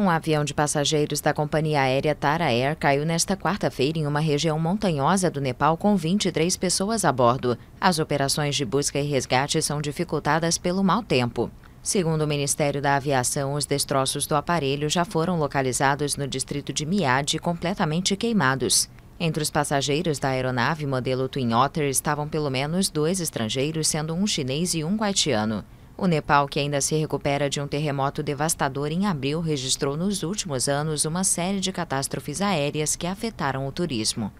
Um avião de passageiros da companhia aérea Tara Air caiu nesta quarta-feira em uma região montanhosa do Nepal com 23 pessoas a bordo. As operações de busca e resgate são dificultadas pelo mau tempo. Segundo o Ministério da Aviação, os destroços do aparelho já foram localizados no distrito de Miade completamente queimados. Entre os passageiros da aeronave modelo Twin Otter estavam pelo menos dois estrangeiros, sendo um chinês e um haitiano. O Nepal, que ainda se recupera de um terremoto devastador em abril, registrou nos últimos anos uma série de catástrofes aéreas que afetaram o turismo.